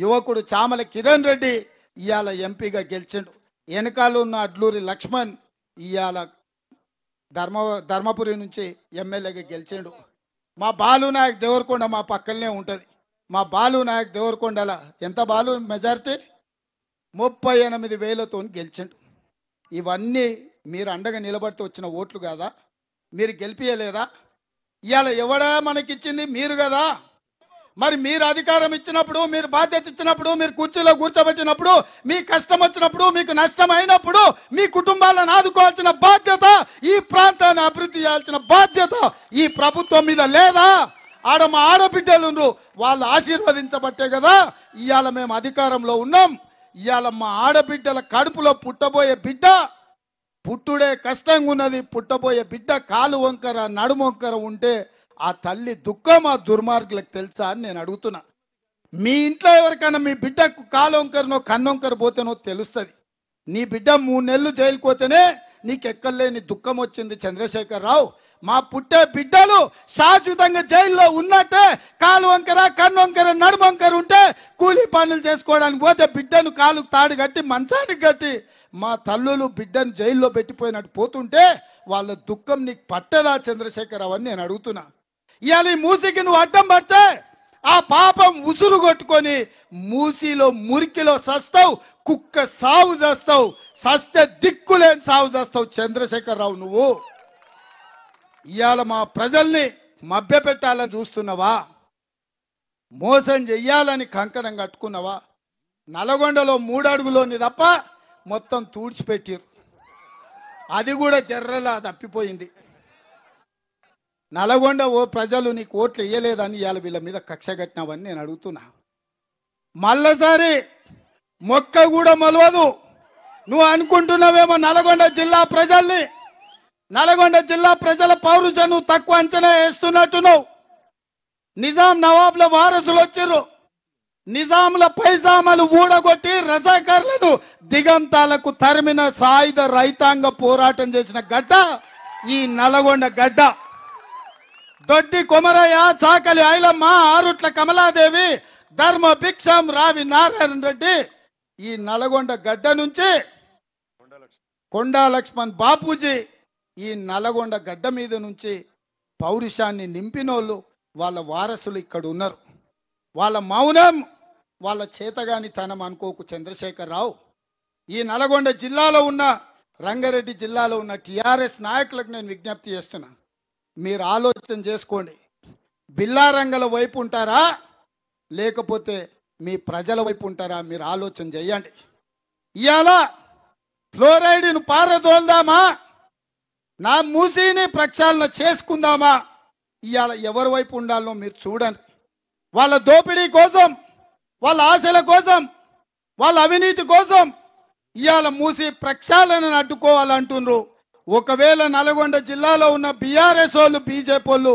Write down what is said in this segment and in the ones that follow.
యువకుడు చామల కిరణ్ రెడ్డి ఇవాళ ఎంపీగా గెలిచిండు ఉన్న అడ్లూరి లక్ష్మణ్ ఇవాళ ధర్మ ధర్మపురి నుంచి ఎమ్మెల్యేగా గెలిచిండు మా బాలు నాయక్ దేవరకొండ మా పక్కనే ఉంటుంది మా బాలు నాయక్ దేవరకొండల ఎంత బాలు మెజారిటీ ముప్పై ఎనిమిది వేలతో గెలిచిండు ఇవన్నీ మీరు అండగా నిలబడితే వచ్చిన ఓట్లు కాదా మీరు గెలిపించలేదా ఇవాళ ఎవడా మనకిచ్చింది మీరు కదా మరి మీరు అధికారం ఇచ్చినప్పుడు మీరు బాధ్యత ఇచ్చినప్పుడు మీరు కుర్చీలో కూర్చోబెట్టినప్పుడు మీ కష్టం వచ్చినప్పుడు మీకు నష్టం అయినప్పుడు మీ కుటుంబాలను ఆదుకోవాల్సిన బాధ్యత ఈ ప్రాంతాన్ని అభివృద్ధి చేయాల్సిన బాధ్యత ఈ ప్రభుత్వం మీద లేదా ఆడ మా ఆడబిడ్డలు వాళ్ళు ఆశీర్వదించబట్టే కదా ఇవాళ మేము అధికారంలో ఉన్నాం ఇవాళ మా ఆడబిడ్డల కడుపులో పుట్టబోయే బిడ్డ పుట్టుడే కష్టంగా ఉన్నది పుట్టబోయే బిడ్డ కాలు వంకర నడుమొంకర ఉంటే ఆ తల్లి దుఃఖం ఆ దుర్మార్గులకు తెలుసా అని నేను అడుగుతున్నా మీ ఇంట్లో ఎవరికైనా మీ బిడ్డకు కాలొంకరనో కన్నొంకరు పోతేనో తెలుస్తుంది నీ బిడ్డ మూడు నెలలు జైలుకు పోతేనే నీకు ఎక్కర్లేని దుఃఖం వచ్చింది చంద్రశేఖర్ రావు మా పుట్టే బిడ్డలు శాశ్వతంగా జైల్లో ఉన్నట్టే కాలు వంకర కన్ను వంకర నడుము వంకర ఉంటే కూలీ పనులు చేసుకోవడానికి పోతే బిడ్డను కాలు తాడు కట్టి మంచానికి కట్టి మా తల్లులు బిడ్డను జైల్లో పెట్టిపోయినట్టు పోతుంటే వాళ్ళ దుఃఖం నీకు పట్టదా చంద్రశేఖరరావు అని నేను అడుగుతున్నా ఇవాళ ఈ మూసికి నువ్వు అడ్డం పడితే ఆ పాపం ఉసురు కొట్టుకొని మూసిలో మురికిలో సస్తావు కుక్క సావు చేస్తావు సస్తే దిక్కులేని సావు చేస్తావు చంద్రశేఖరరావు నువ్వు ఇవాళ మా ప్రజల్ని పెట్టాలని చూస్తున్నావా మోసం చెయ్యాలని కంకణం కట్టుకున్నావా నల్గొండలో మూడడుగులోని తప్ప మొత్తం తూడ్చిపెట్టిరు అది కూడా జర్రలా తప్పిపోయింది నల్గొండ ఓ ప్రజలు నీకు ఓట్లు వేయలేదని ఇవాళ వీళ్ళ మీద కక్ష కట్టినవని నేను అడుగుతున్నా మళ్ళసారి మొక్క కూడా మొలవదు నువ్వు అనుకుంటున్నావేమో నల్గొండ జిల్లా ప్రజల్ని నల్గొండ జిల్లా ప్రజల పౌరుషను తక్కువ అంచనా వేస్తున్నట్టు నువ్వు నిజాం నవాబ్ల వారసులు వచ్చారు నిజాముల పైజామాలు ఊడగొట్టి రజాకారులను దిగంతాలకు తరిమిన సాయుధ రైతాంగ పోరాటం చేసిన గడ్డ ఈ నల్గొండ గడ్డ దొడ్డి కొమరయ్య చాకలి ఐలమ్మ ఆరుట్ల కమలాదేవి ధర్మ భిక్షం రావి నారాయణ రెడ్డి ఈ నల్గొండ గడ్డ నుంచి కొండా లక్ష్మణ్ బాపూజీ ఈ నల్గొండ గడ్డ మీద నుంచి పౌరుషాన్ని నింపినోళ్ళు వాళ్ళ వారసులు ఇక్కడ ఉన్నారు వాళ్ళ మౌనం వాళ్ళ చేతగాని తనం అనుకోకు చంద్రశేఖరరావు ఈ నల్గొండ జిల్లాలో ఉన్న రంగారెడ్డి జిల్లాలో ఉన్న టీఆర్ఎస్ నాయకులకు నేను విజ్ఞప్తి చేస్తున్నాను మీరు ఆలోచన చేసుకోండి బిల్లారంగల వైపు ఉంటారా లేకపోతే మీ ప్రజల వైపు ఉంటారా మీరు ఆలోచన చేయండి ఇవాళ ఫ్లోరైడ్ను పారదోల్దామా నా మూసీని ప్రక్షాళన చేసుకుందామా ఇవాళ ఎవరి వైపు ఉండాలో మీరు చూడండి వాళ్ళ దోపిడీ కోసం వాళ్ళ ఆశల కోసం వాళ్ళ అవినీతి కోసం ఇవాళ మూసి ప్రక్షాళనను అడ్డుకోవాలంటున్నారు ఒకవేళ నల్గొండ జిల్లాలో ఉన్న బీఆర్ఎస్ వాళ్ళు బీజేపీ వాళ్ళు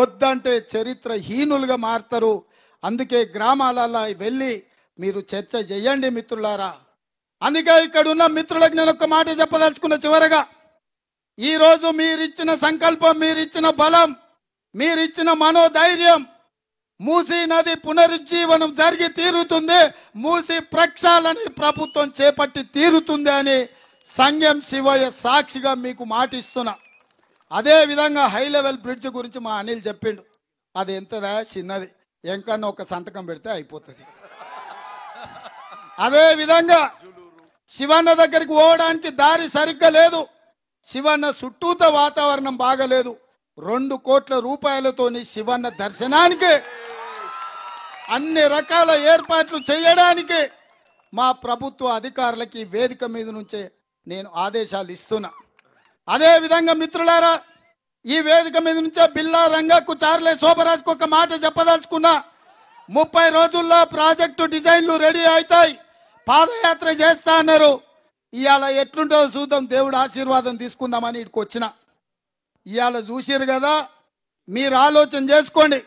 వద్దంటే చరిత్ర హీనులుగా మారుతారు అందుకే గ్రామాలలో వెళ్ళి మీరు చర్చ చేయండి మిత్రులారా అందుకే ఇక్కడున్న మిత్రులకు నేను ఒక మాట చెప్పదలుచుకున్న చివరగా ఈరోజు మీరిచ్చిన సంకల్పం మీరిచ్చిన బలం మీరిచ్చిన మనోధైర్యం మూసీ నది పునరుజ్జీవనం జరిగి తీరుతుంది మూసీ ప్రక్షాళన ప్రభుత్వం చేపట్టి తీరుతుంది అని సంఘం శివయ్య సాక్షిగా మీకు మాట ఇస్తున్నా విధంగా హై లెవెల్ బ్రిడ్జ్ గురించి మా అనిల్ చెప్పిండు అది ఎంతదా చిన్నది ఎంకన్నా ఒక సంతకం పెడితే అయిపోతుంది అదే విధంగా శివన్న దగ్గరికి పోవడానికి దారి సరిగ్గా లేదు శివన్న చుట్టూత వాతావరణం బాగలేదు రెండు కోట్ల రూపాయలతోని శివన్న దర్శనానికి అన్ని రకాల ఏర్పాట్లు చేయడానికి మా ప్రభుత్వ అధికారులకి వేదిక మీద నుంచే నేను ఆదేశాలు ఇస్తున్నా అదే విధంగా మిత్రులారా ఈ వేదిక మీద నుంచే బిల్లా రంగకు చార్లే శోభరాజ్కు ఒక మాట చెప్పదలుచుకున్నా ముప్పై రోజుల్లో ప్రాజెక్టు డిజైన్లు రెడీ అవుతాయి పాదయాత్ర చేస్తా అన్నారు ఇవాళ ఎట్లుంటో చూద్దాం దేవుడు ఆశీర్వాదం తీసుకుందామని ఇక్కడికి వచ్చిన ఇవాళ చూసిరు కదా మీరు ఆలోచన చేసుకోండి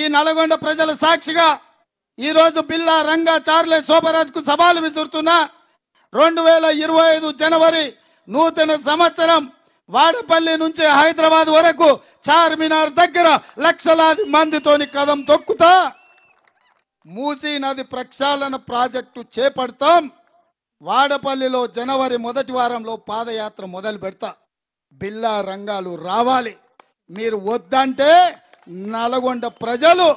ఈ నల్గొండ ప్రజల సాక్షిగా ఈరోజు బిల్లా రంగా చార్లే శోభరాజ్కు సవాలు విసురుతున్నా రెండు వేల ఇరవై ఐదు జనవరి నూతన సంవత్సరం వాడపల్లి నుంచి హైదరాబాద్ వరకు చార్మినార్ దగ్గర లక్షలాది మందితోని కదం తొక్కుతా మూసీ నది ప్రక్షాళన ప్రాజెక్టు చేపడతాం వాడపల్లిలో జనవరి మొదటి వారంలో పాదయాత్ర మొదలు పెడతా బిల్లా రంగాలు రావాలి మీరు వద్దంటే నల్గొండ ప్రజలు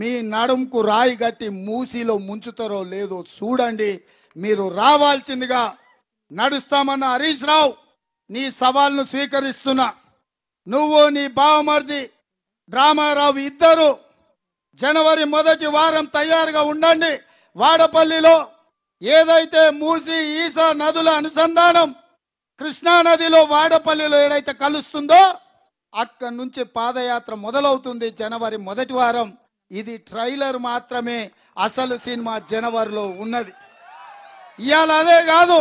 మీ నడుంకు రాయి గట్టి మూసీలో ముంచుతారో లేదో చూడండి మీరు రావాల్సిందిగా నడుస్తామన్న హరీష్ రావు నీ సవాల్ను స్వీకరిస్తున్నా నువ్వు నీ బావమర్ది రామారావు ఇద్దరు జనవరి మొదటి వారం తయారుగా ఉండండి వాడపల్లిలో ఏదైతే మూసి ఈసా నదుల అనుసంధానం కృష్ణానదిలో వాడపల్లిలో ఏదైతే కలుస్తుందో అక్కడి నుంచి పాదయాత్ర మొదలవుతుంది జనవరి మొదటి వారం ఇది ట్రైలర్ మాత్రమే అసలు సినిమా జనవరిలో ఉన్నది ఇవాళ అదే కాదు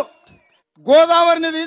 గోదావరిని